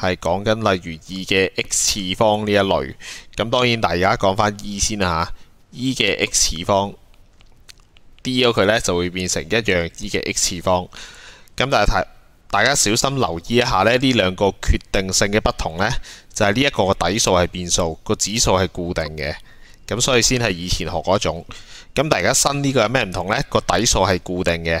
系講緊例如 e 嘅 x 次方呢一類，咁當然，大家講翻 e 先啦嚇，e 嘅 x 次方，d 咗佢咧就會變成一樣 e 嘅 x 次方。咁但係大家小心留意一下咧，呢兩個決定性嘅不同咧，就係呢一個底數係變數，個指數係固定嘅，咁所以先係以前學嗰種。咁大家新呢個有咩唔同咧？個底數係固定嘅。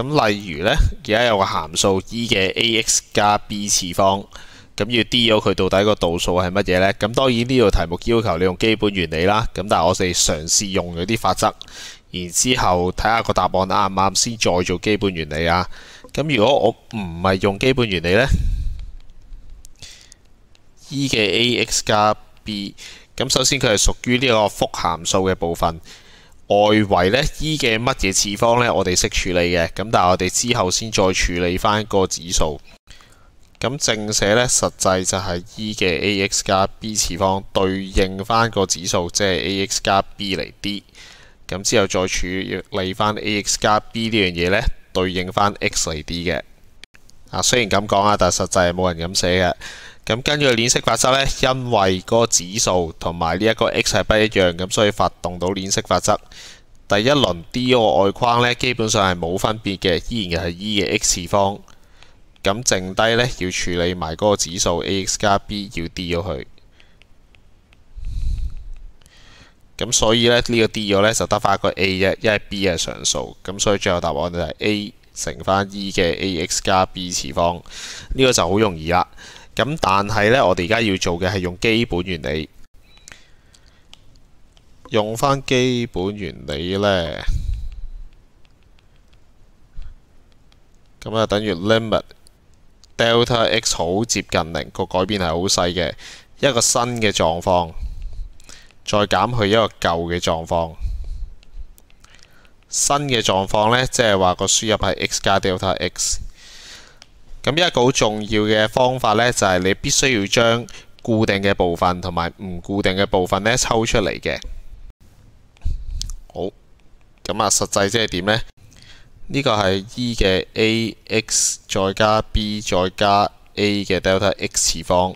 咁例如呢，而家有个函數 e 嘅 ax 加 b 次方，咁要 d 咗佢到底個度數係乜嘢呢？咁當然呢度題目要求你用基本原理啦。咁但係我哋嘗試用咗啲法則，然之後睇下個答案啱唔啱，先再做基本原理啊。咁如果我唔係用基本原理呢 e 嘅 ax 加 b，咁首先佢係屬於呢個複函數嘅部分。外圍咧 e 嘅乜嘢次方咧，我哋識處理嘅咁，但係我哋之後先再處理翻個指數咁正寫咧，實際就係 e 嘅 a x 加 b 次方對應翻個指數，即係 a x 加 b 嚟 D。咁之後再處理翻 a x 加 b 呢樣嘢咧，對應翻 x 嚟 D 嘅啊。雖然咁講啊，但實際係冇人咁寫嘅。咁跟住链式法则呢，因为嗰个指数同埋呢一个 x 系不一样，咁所以发动到链式法则。第一轮 d 個外框呢，基本上系冇分别嘅，依然系 e 嘅 x 次方。咁剩低呢，要处理埋嗰个指数 ax 加 b 要 d 咗佢。咁所以咧呢个 d 咗呢，就得翻个 a 啫，因为 b 系常数。咁所以最后答案就系 a 乘翻 e 嘅 ax 加 b 次方。呢个就好容易啦。咁但系咧，我哋而家要做嘅系用基本原理，用翻基本原理咧，咁啊等于 limit delta x 好接近零，个改变系好细嘅，一个新嘅状况，再减去一个旧嘅状况，新嘅状况咧，即系话个输入系 x 加 delta x。咁一个好重要嘅方法呢，就系你必须要将固定嘅部分同埋唔固定嘅部分呢抽出嚟嘅。好，咁啊，实际即系点呢？呢个系 e 嘅 a x 再加 b 再加 a 嘅 delta x 次方。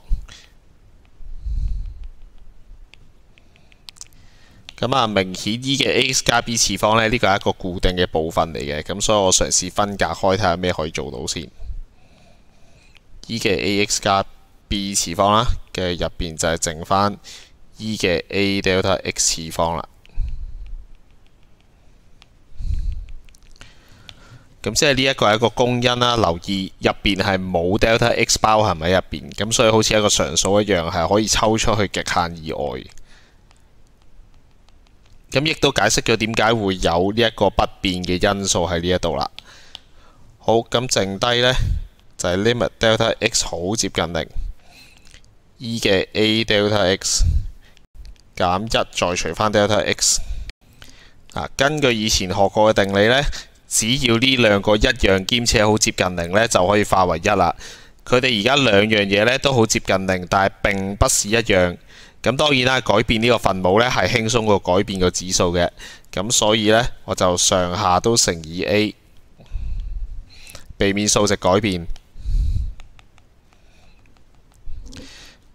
咁啊，明显 e 嘅 a x 加 b 次方呢，呢个系一个固定嘅部分嚟嘅。咁所以我尝试分隔开睇下咩可以做到先。e 嘅 a x 加 b 次方啦，嘅入边就系剩翻 e 嘅 a delta x 次方啦。咁即系呢一个系一个公因啦。留意入边系冇 delta x 包喺入边，咁所以好似一个常数一样，系可以抽出去极限以外。咁亦都解释咗点解会有呢一个不变嘅因素喺呢一度啦。好，咁剩低呢，就係 limit delta x 好接近零，e 嘅 a delta x 減一再除翻 delta x 根據以前學過嘅定理咧，只要呢兩個一樣兼且好接近零咧，就可以化為一啦。佢哋而家兩樣嘢咧都好接近零，但係並不是一樣。咁當然啦，改變呢個分母咧係輕鬆過改變個指數嘅。咁所以咧，我就上下都乘以 a，避免數值改變。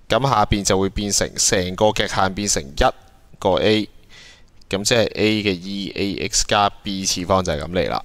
咁下邊就會變成成個極限變成一個 a，咁即係 a 嘅 eax 加 b 次方就係咁嚟啦。